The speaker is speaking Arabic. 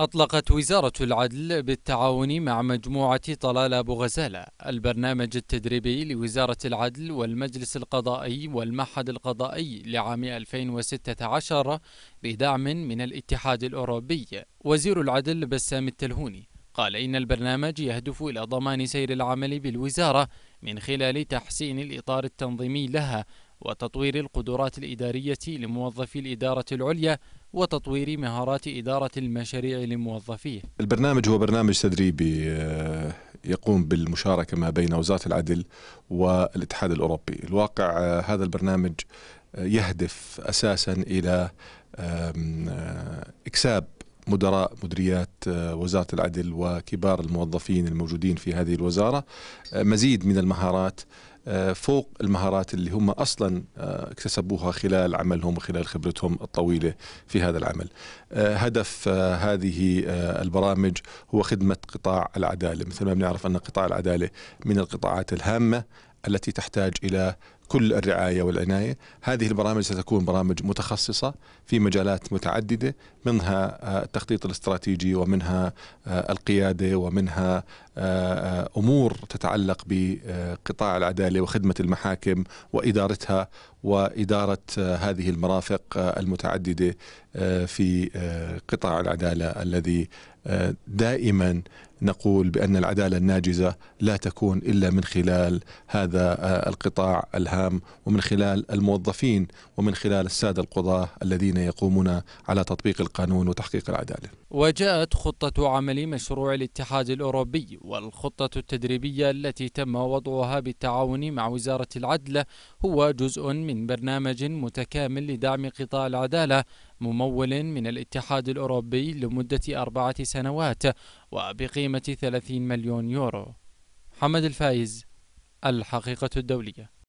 أطلقت وزارة العدل بالتعاون مع مجموعة طلال أبو غزالة البرنامج التدريبي لوزارة العدل والمجلس القضائي والمعهد القضائي لعام 2016 بدعم من الاتحاد الأوروبي وزير العدل بسام التلهوني قال إن البرنامج يهدف إلى ضمان سير العمل بالوزارة من خلال تحسين الإطار التنظيمي لها وتطوير القدرات الإدارية لموظفي الإدارة العليا وتطوير مهارات إدارة المشاريع لموظفيه البرنامج هو برنامج تدريبي آه، يقوم بالمشاركة ما بين وزارة العدل والاتحاد الأوروبي الواقع آه، هذا البرنامج آه، يهدف أساسا إلى إكساب مدراء مديريات وزارة العدل وكبار الموظفين الموجودين في هذه الوزارة مزيد من المهارات آه، فوق المهارات اللي هم اصلا آه، اكتسبوها خلال عملهم وخلال خبرتهم الطويله في هذا العمل. آه، هدف هذه البرامج هو خدمه قطاع العداله، مثل ما بنعرف ان قطاع العداله من القطاعات الهامه التي تحتاج الى كل الرعاية والعناية هذه البرامج ستكون برامج متخصصة في مجالات متعددة منها التخطيط الاستراتيجي ومنها القيادة ومنها امور تتعلق بقطاع العداله وخدمه المحاكم وادارتها واداره هذه المرافق المتعدده في قطاع العداله الذي دائما نقول بان العداله الناجزه لا تكون الا من خلال هذا آه، القطاع الهام ومن خلال الموظفين ومن خلال الساده القضاه الذين يقومون على تطبيق القانون وتحقيق العداله. وجاءت خطه عمل مشروع الاتحاد الاوروبي والخطه التدريبيه التي تم وضعها بالتعاون مع وزاره العدل هو جزء من برنامج متكامل لدعم قطاع العداله ممول من الاتحاد الأوروبي لمدة أربعة سنوات وبقيمة 30 مليون يورو حمد الفايز الحقيقة الدولية